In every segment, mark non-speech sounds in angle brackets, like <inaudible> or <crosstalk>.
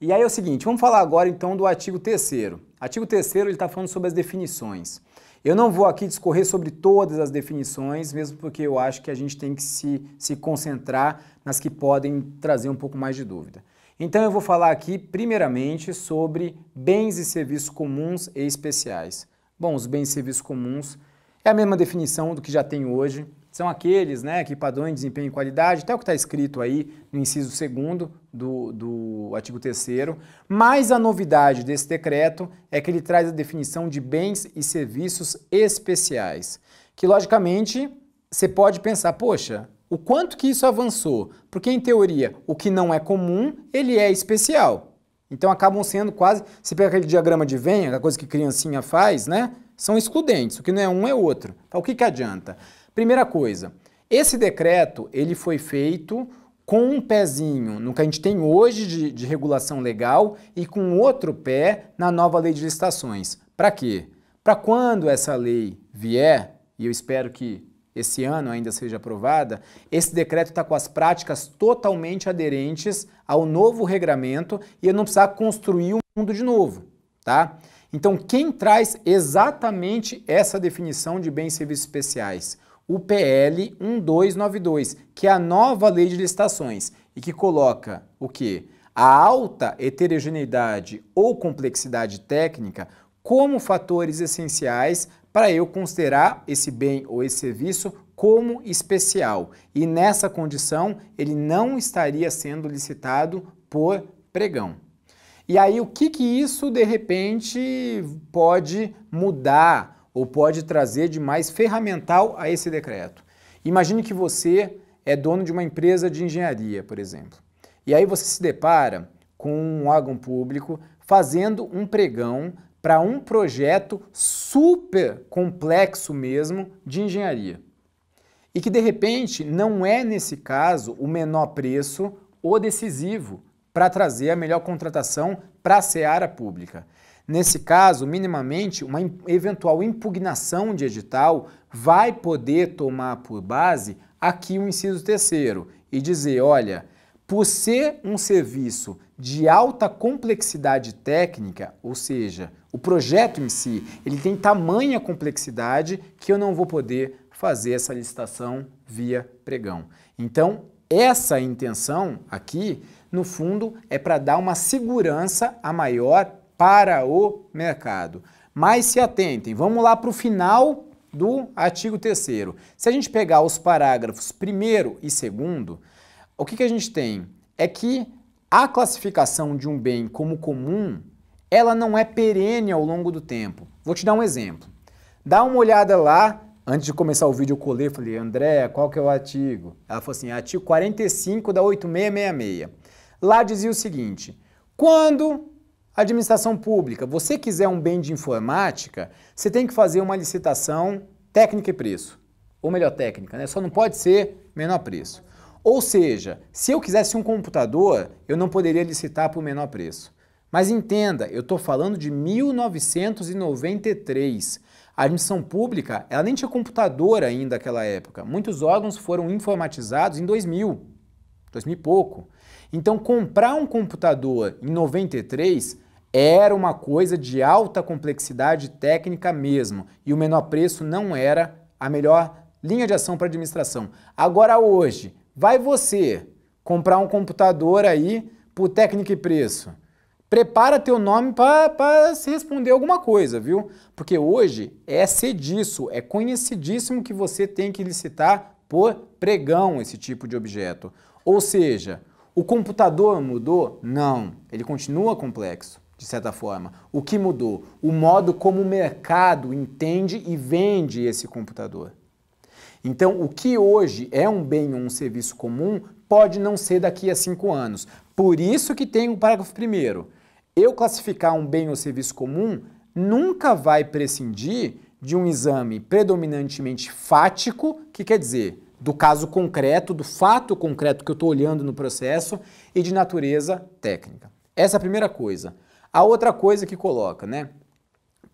E aí é o seguinte, vamos falar agora então do artigo 3 Artigo 3 ele está falando sobre as definições. Eu não vou aqui discorrer sobre todas as definições, mesmo porque eu acho que a gente tem que se, se concentrar nas que podem trazer um pouco mais de dúvida. Então eu vou falar aqui primeiramente sobre bens e serviços comuns e especiais. Bom, os bens e serviços comuns é a mesma definição do que já tem hoje, são aqueles né, que padrões de desempenho e qualidade, até o que está escrito aí no inciso 2 do, do artigo 3 mas a novidade desse decreto é que ele traz a definição de bens e serviços especiais, que logicamente você pode pensar, poxa, o quanto que isso avançou? Porque em teoria, o que não é comum, ele é especial. Então acabam sendo quase, se pega aquele diagrama de Venn, a coisa que criancinha faz, né? São excludentes, o que não é um é outro. Então o que, que adianta? Primeira coisa, esse decreto ele foi feito com um pezinho no que a gente tem hoje de, de regulação legal e com outro pé na nova lei de licitações. Para quê? Para quando essa lei vier, e eu espero que esse ano ainda seja aprovada, esse decreto está com as práticas totalmente aderentes ao novo regramento e eu não precisar construir um mundo de novo, tá? Então, quem traz exatamente essa definição de bens e serviços especiais? o PL 1292, que é a nova lei de licitações e que coloca o que? A alta heterogeneidade ou complexidade técnica como fatores essenciais para eu considerar esse bem ou esse serviço como especial. E nessa condição, ele não estaria sendo licitado por pregão. E aí, o que, que isso de repente pode mudar? ou pode trazer de mais ferramental a esse decreto. Imagine que você é dono de uma empresa de engenharia, por exemplo. E aí você se depara com um órgão público fazendo um pregão para um projeto super complexo mesmo de engenharia. E que de repente não é nesse caso o menor preço o decisivo para trazer a melhor contratação para a seara pública. Nesse caso, minimamente, uma eventual impugnação de edital vai poder tomar por base aqui o inciso terceiro e dizer, olha, por ser um serviço de alta complexidade técnica, ou seja, o projeto em si, ele tem tamanha complexidade que eu não vou poder fazer essa licitação via pregão. Então, essa intenção aqui, no fundo, é para dar uma segurança a maior para o mercado. Mas se atentem, vamos lá para o final do artigo 3 Se a gente pegar os parágrafos 1 e 2 o que, que a gente tem? É que a classificação de um bem como comum, ela não é perene ao longo do tempo. Vou te dar um exemplo. Dá uma olhada lá, antes de começar o vídeo eu colei, falei, André, qual que é o artigo? Ela falou assim, artigo 45 da 8666. Lá dizia o seguinte, quando Administração pública, você quiser um bem de informática, você tem que fazer uma licitação técnica e preço. Ou melhor, técnica, né? Só não pode ser menor preço. Ou seja, se eu quisesse um computador, eu não poderia licitar por menor preço. Mas entenda, eu estou falando de 1993. A admissão pública, ela nem tinha computador ainda naquela época. Muitos órgãos foram informatizados em 2000, 2000 e pouco. Então, comprar um computador em 93 era uma coisa de alta complexidade técnica mesmo, e o menor preço não era a melhor linha de ação para administração. Agora hoje, vai você comprar um computador aí por técnica e preço. Prepara teu nome para se responder alguma coisa, viu? Porque hoje é sediço, é conhecidíssimo que você tem que licitar por pregão esse tipo de objeto. Ou seja, o computador mudou? Não, ele continua complexo de certa forma. O que mudou? O modo como o mercado entende e vende esse computador. Então, o que hoje é um bem ou um serviço comum pode não ser daqui a cinco anos. Por isso que tem o um parágrafo primeiro. Eu classificar um bem ou serviço comum nunca vai prescindir de um exame predominantemente fático, que quer dizer do caso concreto, do fato concreto que eu estou olhando no processo e de natureza técnica. Essa é a primeira coisa. A outra coisa que coloca, né?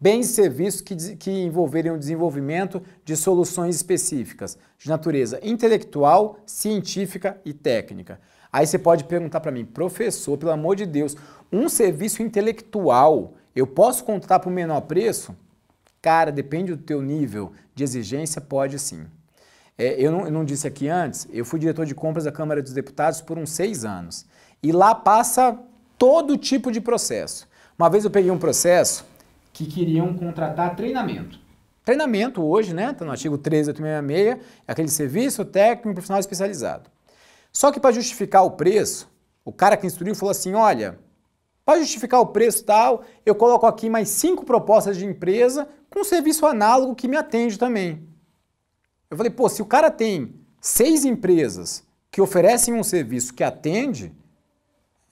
Bens e serviços que, que envolverem o desenvolvimento de soluções específicas, de natureza intelectual, científica e técnica. Aí você pode perguntar para mim, professor, pelo amor de Deus, um serviço intelectual eu posso contratar por menor preço? Cara, depende do teu nível de exigência, pode sim. É, eu, não, eu, não, disse aqui antes, eu fui diretor de compras da Câmara dos Deputados por uns seis anos. E lá passa todo tipo de processo. Uma vez eu peguei um processo que queriam contratar treinamento. Treinamento hoje, né? Está no artigo 13866, é aquele serviço técnico profissional especializado. Só que para justificar o preço, o cara que instruiu falou assim: olha, para justificar o preço tal, eu coloco aqui mais cinco propostas de empresa com um serviço análogo que me atende também. Eu falei, pô, se o cara tem seis empresas que oferecem um serviço que atende,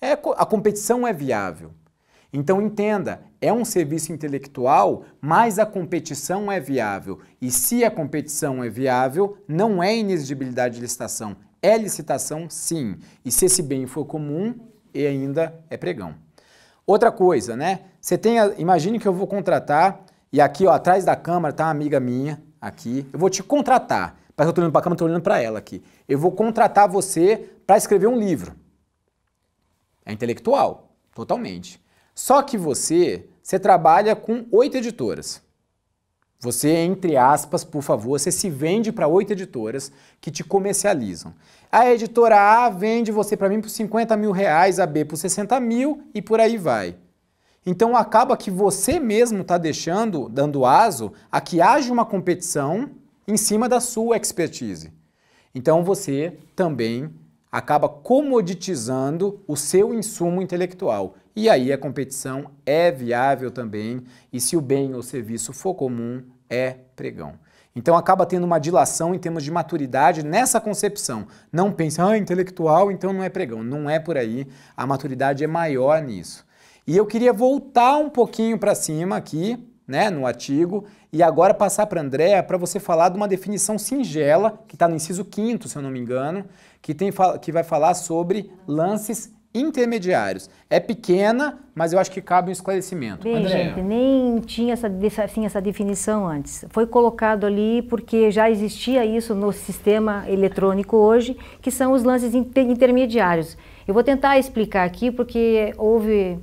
é, a competição é viável. Então entenda, é um serviço intelectual, mas a competição é viável. E se a competição é viável, não é inexigibilidade de licitação, é licitação sim. E se esse bem for comum, e ainda é pregão. Outra coisa, né? Você tem, a, imagine que eu vou contratar e aqui, ó, atrás da câmera tá uma amiga minha aqui. Eu vou te contratar. Parece que eu tô olhando para a câmera, tô olhando para ela aqui. Eu vou contratar você para escrever um livro. É intelectual, totalmente. Só que você, você trabalha com oito editoras. Você, entre aspas, por favor, você se vende para oito editoras que te comercializam. A editora A vende você para mim por 50 mil reais, a B por 60 mil e por aí vai. Então acaba que você mesmo está deixando, dando aso, a que haja uma competição em cima da sua expertise. Então você também acaba comoditizando o seu insumo intelectual. E aí a competição é viável também, e se o bem ou serviço for comum, é pregão. Então acaba tendo uma dilação em termos de maturidade nessa concepção. Não pensa, ah, intelectual, então não é pregão. Não é por aí. A maturidade é maior nisso. E eu queria voltar um pouquinho para cima aqui né, no artigo, e agora passar para a Andréa para você falar de uma definição singela, que está no inciso 5, se eu não me engano, que, tem, que vai falar sobre lances intermediários. É pequena, mas eu acho que cabe um esclarecimento. Bem, gente, nem tinha essa, assim, essa definição antes. Foi colocado ali porque já existia isso no sistema eletrônico hoje, que são os lances inter intermediários. Eu vou tentar explicar aqui porque houve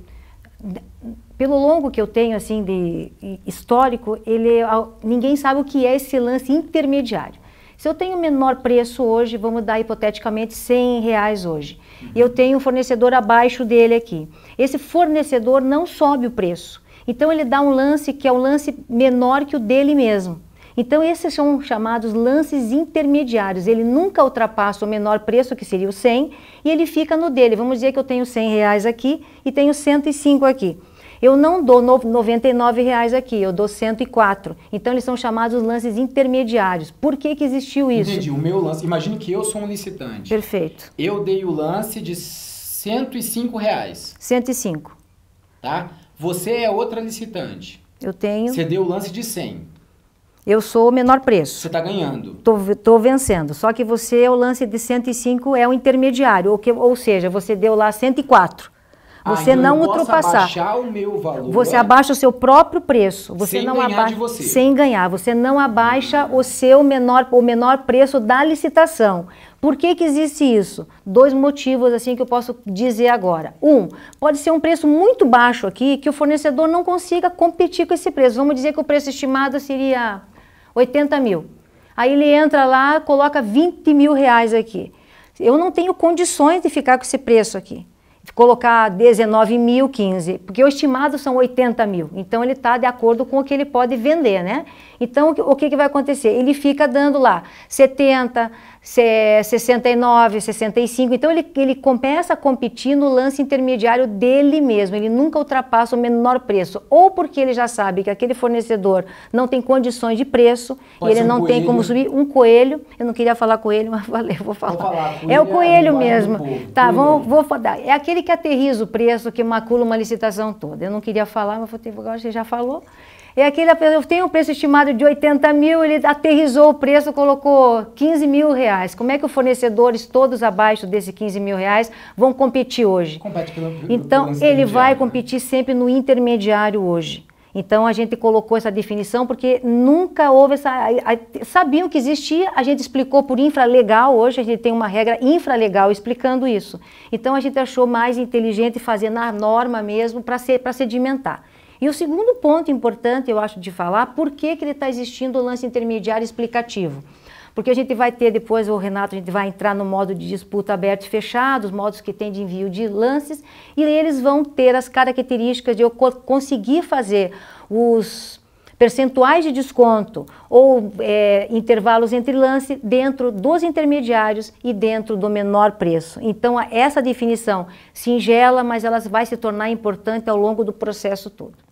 pelo longo que eu tenho assim de histórico, ele é ninguém sabe o que é esse lance intermediário. Se eu tenho menor preço hoje, vamos dar hipoteticamente 100 reais hoje, e uhum. eu tenho um fornecedor abaixo dele aqui. Esse fornecedor não sobe o preço, então ele dá um lance que é um lance menor que o dele mesmo. Então esses são chamados lances intermediários. Ele nunca ultrapassa o menor preço, que seria o 100, e ele fica no dele. Vamos dizer que eu tenho 100 reais aqui e tenho 105 aqui. Eu não dou R$ 99 reais aqui, eu dou 104. Então eles são chamados lances intermediários. Por que, que existiu isso? Entendi. O meu lance, imagine que eu sou um licitante. Perfeito. Eu dei o lance de 105 reais. 105. Tá? Você é outra licitante. Eu tenho. Você deu o lance de 100. Eu sou o menor preço. Você está ganhando. Estou vencendo. Só que você, é o lance de 105 é o intermediário. Ou, que, ou seja, você deu lá 104. Você ah, então não ultrapassar. abaixar o meu valor. Você abaixa o seu próprio preço. Você sem não ganhar abaixa, de você. Sem ganhar. Você não abaixa o seu menor, o menor preço da licitação. Por que, que existe isso? Dois motivos assim que eu posso dizer agora. Um, pode ser um preço muito baixo aqui que o fornecedor não consiga competir com esse preço. Vamos dizer que o preço estimado seria 80 mil. Aí ele entra lá, coloca 20 mil reais aqui. Eu não tenho condições de ficar com esse preço aqui colocar 19 mil, 15, porque o estimado são 80 mil. Então ele está de acordo com o que ele pode vender, né? Então o que, o que vai acontecer? Ele fica dando lá 70, 69, 65. Então ele, ele começa a competir no lance intermediário dele mesmo. Ele nunca ultrapassa o menor preço. Ou porque ele já sabe que aquele fornecedor não tem condições de preço, Pode e ele um não coelho. tem como subir. Um coelho, eu não queria falar coelho, <laughs> mas valeu, vou falar. Vou falar é o coelho é é mesmo. tá, vamos, é vou falar. É aquele que aterriza o preço, que macula uma licitação toda. Eu não queria falar, mas vou ter, agora você já falou. E é aquele, eu tenho um preço estimado de 80 mil, ele aterrizou o preço, colocou 15 mil reais. Como é que os fornecedores, todos abaixo desse 15 mil reais, vão competir hoje? Compete pelo, então, ele vai né? competir sempre no intermediário hoje. Então a gente colocou essa definição porque nunca houve essa. Sabiam que existia, a gente explicou por infralegal hoje, a gente tem uma regra infralegal explicando isso. Então a gente achou mais inteligente fazer na norma mesmo para sedimentar. E o segundo ponto importante, eu acho, de falar, por que, que ele está existindo o lance intermediário explicativo? Porque a gente vai ter depois, o Renato, a gente vai entrar no modo de disputa aberto e fechado, os modos que tem de envio de lances, e eles vão ter as características de eu conseguir fazer os percentuais de desconto ou é, intervalos entre lance dentro dos intermediários e dentro do menor preço. Então, essa definição singela, mas ela vai se tornar importante ao longo do processo todo.